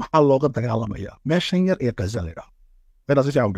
maxaa looga dagaalamaya meeshan yar ee kaza la idhaahdo meelaa si fiican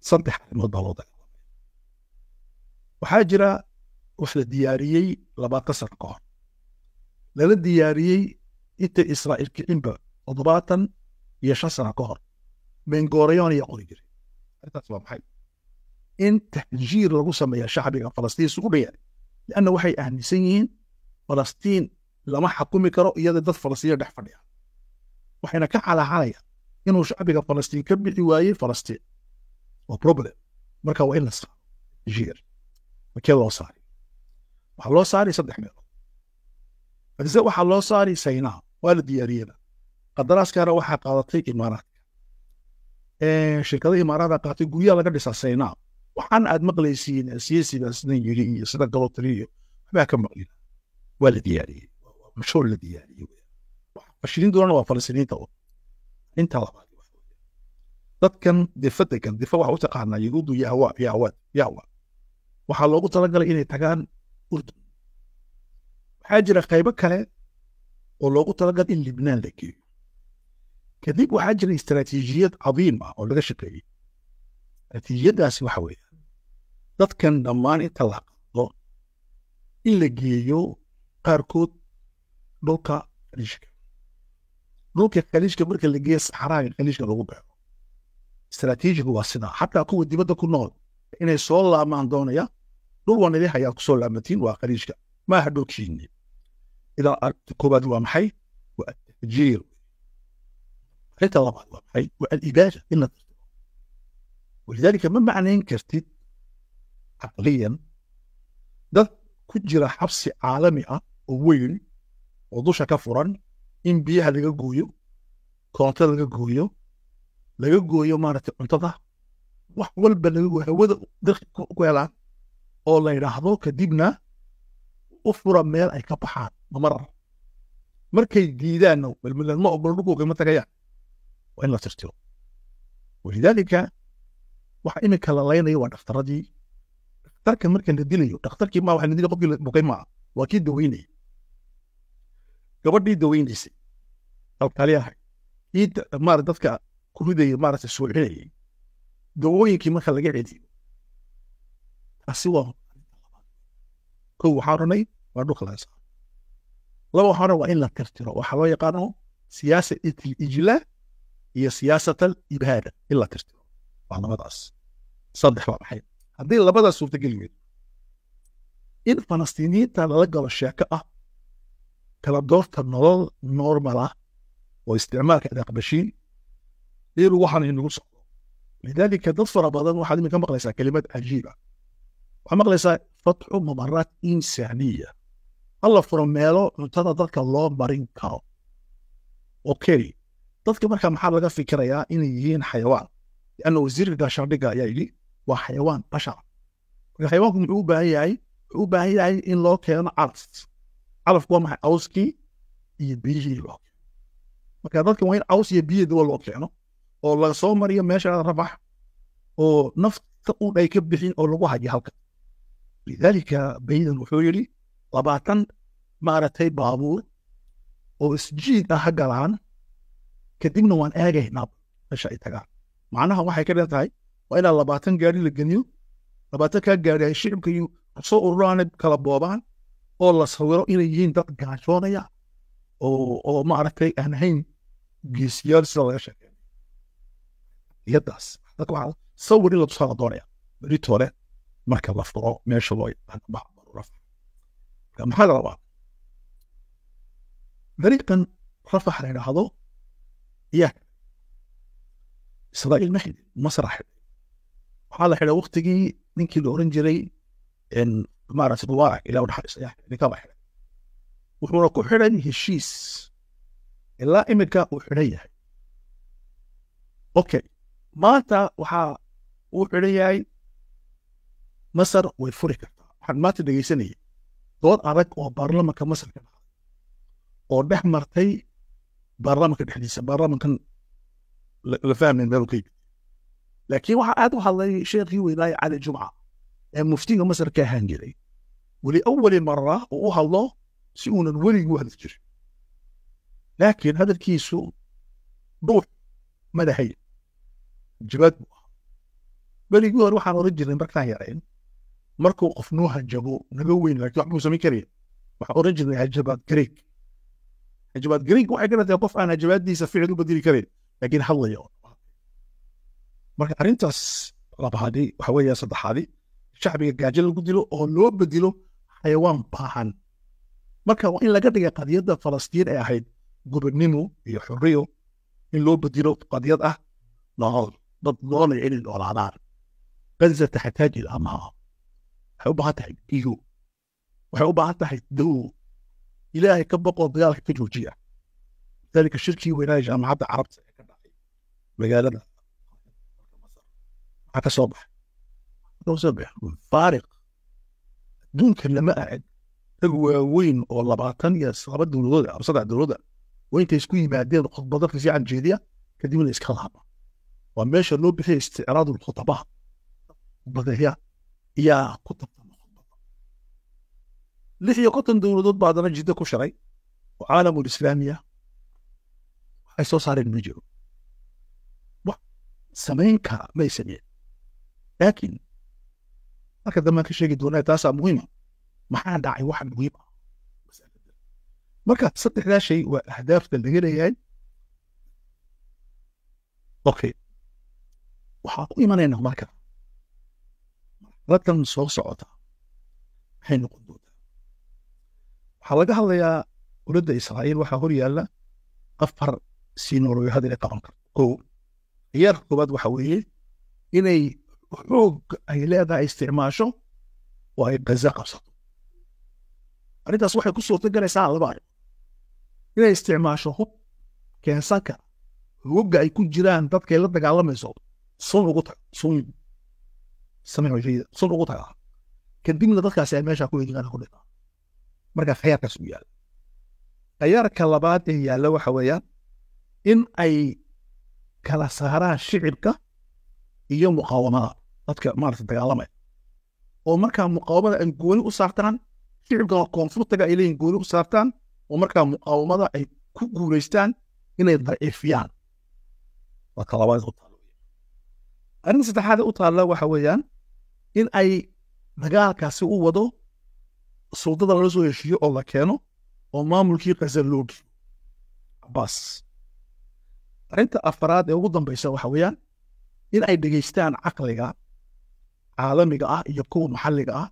u saddex arrimood baa loo dagaalamaya waxaa jira wax la diyaariyey labaatan sana ka hor lala diyaariyey intay israa'iil kicinba toddobaatan iyo shan sana ka hor bengorayon ayaa qori jiray arrintaas waa maxay in tahjiir lagu sameeya shacbiga falastiin isugu dhayaan lianna waxay aaminsan yihiin falastiin lama xakumi karo iyada dad falastiina dhex fadhiya waxayna ka xalaxalaya inuu shacbiga falastiin ka bixi waayey falastiin waa problem marka waa in la saaro jiir makee loo saari waxaa loo saari saddex meelood base waxaa loo saari saynaha waa la diyaariyada qadaraaskana waxaa qaadatay imaaraadka shirkada imaaraada qaatay guryaha laga dhisaa saynaha waxaan aad maqlaysiin siyasiga sidan yiri iyo sida galotari iyo waxbaa ka maqlina waa la diyaariyey mashhuur la diyaariyey ashirin dolarna waa falastiniinta intaa labaad dadkan defa degan defa u taqaanaa yahuudu yahwa yahwa yahwa waxaa loogu talagalay inay tagaan urdun waxaa jira qaybo kale oo loogu talagalay in libnaan la geeyo kadib waxaa jira istaraatiijiyad cadiim ah oo laga shaqeeyey istaraatiijiyadaasi waxa weeye dadkan dhammaan inta la qado in la geeyo qaarkood dhulka rishka dhulka khaliijka marka la geeya saxaraaga khaliijka lagu beero istraatiijigu waa sidaa xataa kuwa dibadda ku nool inay soo laamaan doonaya dhul waan idin hayaa kusoo laamatiin waa khaliijka maaha dhulkiinni idaa arrinta koobaad waa maxay waa atahjiir arrinta labaad waa maxay waa alibaada in walidaalika ma macnayn kartid caqliyan dad ku jira xabsi caalami ah oo weyn oo dusha ka furan in biyaha laga gooyo koonto laga gooyo laga gooyo maarata cuntada wax walba laga gooyo hawada darki ku helaan oo la yidhaahdo kadibna u fura meel ay ka baxaan mamarar markay diidaanna balmilan ma ogolo dhulku tagayaan waa in la tirtiro walidaalika waxa iminka la laynaya waa dhakhtaradii dhakhtarka marka la dilayo dhakhtarkii ma waxa la dilaya qofkii buqay maaha waa kii daweynaya gabadhii daweynaysay alkaali ahay kii mara dadka ku ridaya maarata soocinayay dawooyinkii marka laga celiyo taasi waa kow waxaan ranay waa dhulka laga saaro laba waxaan ran waa in la tirtiro waxaa loo yaqaano siyaasat ijlaa iyo siyaasat al in la tirtiro waa labadaas saddex baa maxay haddii labadaas suurtageli weyd in falastiiniyiinta lala galo sheeko ah kala doorta nolol normal ah oo isticmaalka adaqbashiin ilu waxaan inagu socdo lidalika dad fara badan waxaad iminka maqlaysaa kelimad cajiiba ah waxaad maqlaysaa fatxu mamaraat insaaniya hala furo meelo cuntada dadka loo marin karo okay dadka markaa maxaa laga fikirayaa inay yihiin xayawaan lianna wasiirka gaashaandhigga ayaa yidhi waa xayawaan bashar marka xayawaanku muxuu u baahan yahay wuxuu u baahan yahay in loo keeno cars calafku waa maxay awskii iyo biyihii loo marka dadkan waa in aws iyo biyo dawa loo keeno oo laga soo mariyo meesha rabax oo nafta un ay ka bixin oo lagu hayo halka lidaalika baydan wuxuu yidhi labaatan maaragtay baabuur oo isjiid ah galaan kadibna waan aagaynaa meesha ay tagaan macnaha waxay ka dhan tahay waa inaa labaatan gaari la geniyo labaatan kaa gaari ay shicibka iyo soo ururaane kala boobaan oo la sawiro inay yihiin dad gaashoonaya oo maaragtay aan ahayn geesiyaal sida laga sheekey yadaas sawir in la tusaa la doonaya beritore marka la furo meesha loo maxaa la dariiqan rafax la yidhaahdo yaa israa'iil ma xidhin masra xidhin waxaa la xidha waktigii ninkii la oran jiray maaragtay mubaarak wuxuuna ku xidhan heshiis ilaa iminka uu xidhan yahay okay maanta waxaa uu xidhan yahay masar way furi kartaa waxaan maanta dhegeysanayay dood adag oo baarlamanka masar ka dhacday oo dhex martay baarlamanka dhexdiisa baarlamankan la fahmayn meel u ka yimid laakiin waxaa aad u hadlay sheekhii weynaaye cali jumca muftiga masar ka ahaan jiray weli awali mara uu u hadlo si uunan weligu u hadli jirin laakiin hadalkiisu ruux madahay jabaad buu ahaa weligii hore waxaan oran jirnay markaan yarayn markuu qof noo hanjabo naga weyn laakiin waxbuu samayn karaya waxaan oran jirnay hajabaad gareeg hajabaad gareeg waxay ka qof aan hajabaaddiisa ficil u bedeli karin laakiin hadlaya marka arrintaas labaadi waxa weeye saddexaadi shacbiga gaajo lagu dilo oo loo bedilo xayawaan baahan marka waa in laga dhiga qadiyadda falastiin ee ahayd gobodnimo iyo xoriyo in loo bedilo qadiyad ah nool dad noolaya inay noolaadaan gaza taxtaaj il amaa ah waxay u baahan tahay iyo waxay u baahan tahay dow ilaahay ka boqoo dagaalka ka joojiya dalika shirkii weynaa jaamacadda carabta ee ka dhacay magaalada maxaa ka soo baxay faariq adduunka lama ahad rag waaweyn oo labaatan iyo laba dowladood ama saddex dowlada waa intay isku yimaadeen khudbada fiican jeediya kadibna iska laaba waa meesha loo bixiya isticraadul khutabaha badeeya yaa ku tartama khudbada lix iyo konton dowladood baa haddana jiddo ku shiray oo caalamul islaamiya waxay soo saareen ma jiro samayn kara may sameyn laakiin marka dambaan ka sheegi doonaa taasaa muhiima maxaa dhacay wax muhiim ah marka saddexdaa shay waa ahdaafta laga leeyahay okay waxaan ku imanaynaa marka marxaladan soo socota maxay noqon doontaa waxaa laga hadlayaa dowladda israa'iil waxaa hor yaalla afar siinooloyo hadda inay qaban karto oo ciyaarka koobaad waxa weeye inay xoog ay leedahay isticmaasho oo ay gaza qabsato arrintaas waxay ku suurtagelaysaa laba arrin inay isticmaasho hub keensanka hogga ay ku jiraan dadkay la dagaalamayso sun ugu tag ugu tag kadibna dadkaasi ay meeshaa ku eegaan ku dhigaa markaa khiyaarkaas u yaalla khiyaarka labaad ee yaalla waxa weeyaan in ay kala saaraan shicibka iyo muqaawamada dadka maarata dagaalamaya eh. oo markaa muqaawamada ay gooni u saartaan shicibka koonfurtaga ay leeyihin gooni u saartaan oo markaa muqaawamada ay ku guulaystaan inay daciifiyaan waa talabaad u taalo arrinta saddexaad u taalla waxa weeyaan in ay dagaalkaasi u wado suldada lala soo heshiiyo oo la keeno oo maamulkii qasar loo geeyo cabaas arrinta afaraad ee ugu dambaysa waxa weeyaan in ay dhegeystaan caqliga caalamiga ah iyo kuwa maxalliga ah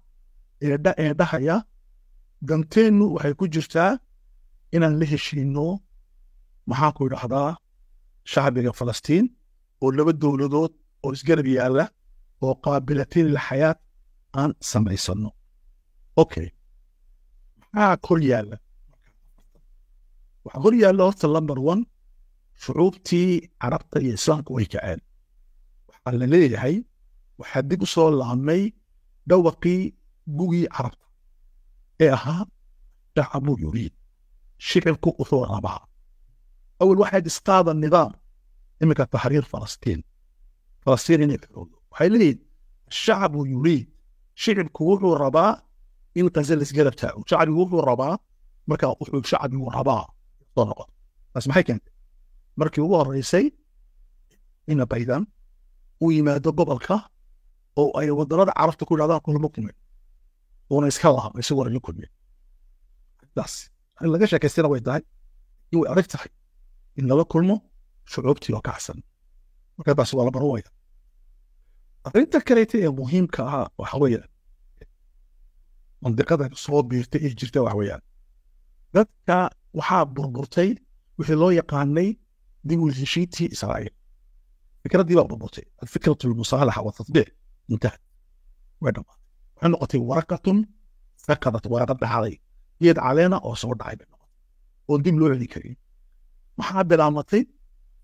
eedha dhahaya danteennu waxay ku jirtaa inaan la heshiino ku idhahdaa shacbiga falastiin oo laba dowladood oo isgarab yaalla oo qaabilatiin ilxayaad aan samaysanno okay maxaa kor yaalla waxaa kor yaalla horta lumber one shucuubtii carabta iyo islaamku way kaceen waxaa la leeyahay waxaa dib u soo laabnay dhawaqii gugii carabta ee ahaa shacbu yuriid shicirku wuxuu rabaa awal waxayd istaada nidaam iminka taxriir falastiin falastiin inay xoogo waxay leeyihin shacbu yuriid shicirku wuxuu rabaa in qase laisgarab taago shacbigu wuxuu rabaa markaa wuxuu shacbigu rabaa soo noqon taas maxay keentay markii ugu horreysay ina baydan uu yimaado gobolka oo ay wadanada carabta ku idhahdaan kulamo kulmeen oona iska lahaa isagoo aan la kulmeen daas laga sheekaystana way tahay in way adag tahay in lala kulmo shucuubtii oo kacsan marka taas waa la barwaya arrinta kaleeta ee muhiimka ah waxa weeyaan mandiqadan soo biirta ee jirta waxa weeyaan dadka waxaa burburtay wixii loo yaqaanay dib u heshiitii israa'iil fikraddii baa burburtay alfikratu lmusaalaxa watadbiic intaha way dhamaatay waxay noqotay warakatun sakadat waraqad dhacday geed caleena oo soo dhacay bay noqotay oon dib loo celin karin maxaa bilaamatay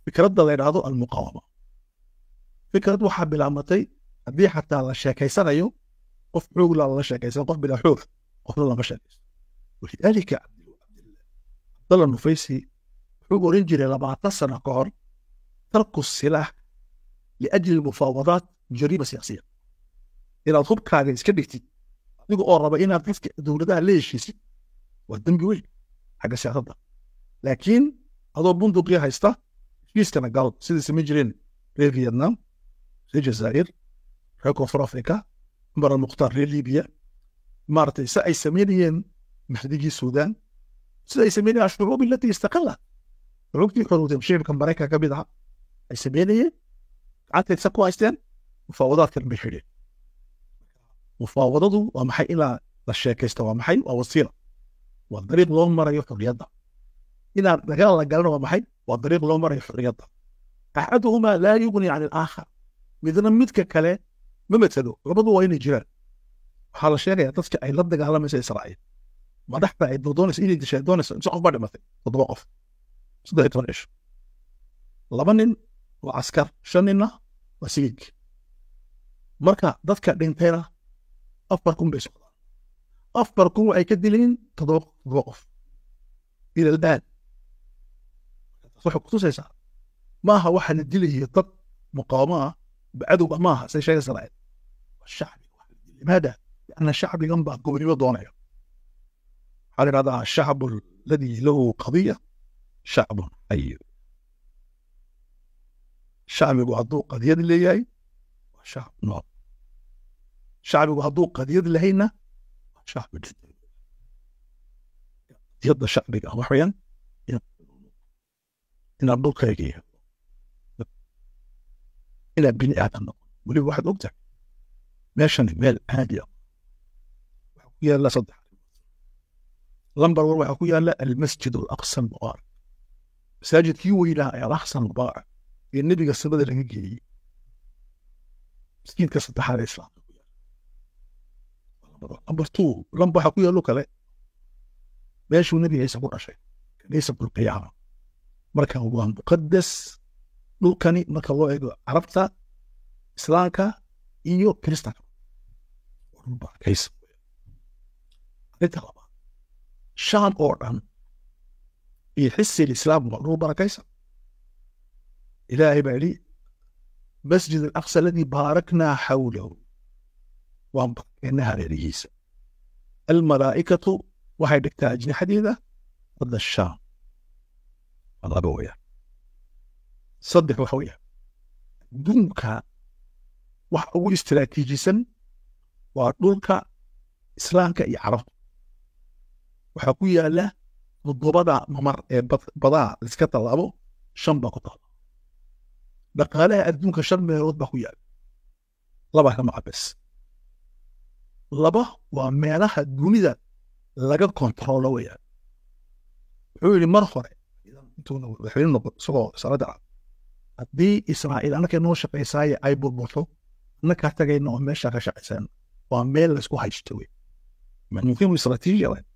fikradda la yidhaahdo almuqaawama fikrad waxaa bilaamatay haddii xataa la sheekaysanayo qof xoogla lala sheekaysan qof bilaa xoog qofna lama sheekayso walidaalika cabdalla nufaysi wuxuu oran jiray labaatan sano ka hor tarku silaah liajli mufawadaat jariima siyaasiya inaad hubkaaga iska dhigtid adiga oo raba inaad qofka dowladaha la heshiisid waa dembi weyn xagga siyaasadda laakiin adoo bunduuqya haysta heshiiskana galo sidii samayn jireen reer vietnam reer jazaa'ir reer koonfur afrika cumar mukhtaar reer libiya maaragtay si ay samaynayeen mahdigii suudan sida ay samaynayeen ashucuub ilatii istaqala shucuubtii xorowdeen shiirka maraykanka ka mid aha ay samaynayeen gacanteed sa ku haysteen mufaawadaadkan bay xidheen mufaawadadu waa maxay inaa la sheekaysta waa maxay waa wasiila waa dariiq loo marayo xurriyadda inaad dagaal la galana waa maxay waa dariiq loo marayo xurriyadda axaduhumaa laa yugni can ilaakhar midna midka kale ma matalo labadu waa inay jiraan waxaa la sheegayaa dadka ay la dagaalamaysa israa'iil madaxda ay doonaysa inay dishay doonaysa imse qof baa dhimatay toddoba qof saddex iyo toban cisho laba nin waa askar shan ninna waa sigiilka marka dadka dhintayna afar kun bay socdaan afar kun waxay ka dileen toddoba qof ila waxay kutusaysaa maaha waxaa la dilayo dad muqaawamo ah cadow ah maaha say sheega israa'iil shacbiga waxa lianna shacbigan baa gobonimo doonaya waxaa la yidhahdaa shacbu alladii lahu qadiya shacbun ayib shacbigu hadduu qadiyad leeyahay waa shacb nool shacbigu hadduu qadiyad lahayna abiyada shacbiga waxweyaan inaan dhulkayga yeelo inaan bini aadan noqo weliba waxaad og meeshani meel caadi ah waxaa ku yaala saddex lambar war waxaa ku yaalla almasjid alaqsa almubaar masaajidkii weynaa ee alaxsa almubaac ee nebiga samada laga geeyey masjiidka saddexaad ee islaamka number two lamb waxaa ku yaalo kale meeshuu nebi ciise ku dhashay kanaysa bulqiyaha marka waa muqadas dhulkani marka loo eego carabta islaamka iyo kiristaanka arinta labaad shaam oo dhan iyo xisiil islaam waa dhul barakaysan ilaahay baa yidhi masjid alaqsa aladii baaraknaa xawlahu waan barkeena hareerihiisa almalaa'ikatu waxay dhigtaa ajnixadeeda hadda shaam laba wayaan saddex waxa weya adduunka waxa ugu istiraatiijisan waa dhulka islaamka iyo carabta waxaa ku yaalla todobada mamar ee badaa laiska tallaabo shan baa ku taala dhaqaalaha adduunka shan meelood baa ku yaalla labaa kama cabeys laba waa meelaha dunida laga kontaroolo weyaan wuxuu yidhi mar hore madaxweyne noqon isagoo salada haddii israa'iil annakay noo shaqaysaaye ay burburto annakaa tagayna oo meeshaa ka shaqaysaan waa meel laysku haysto wey muhiim istraatiijiya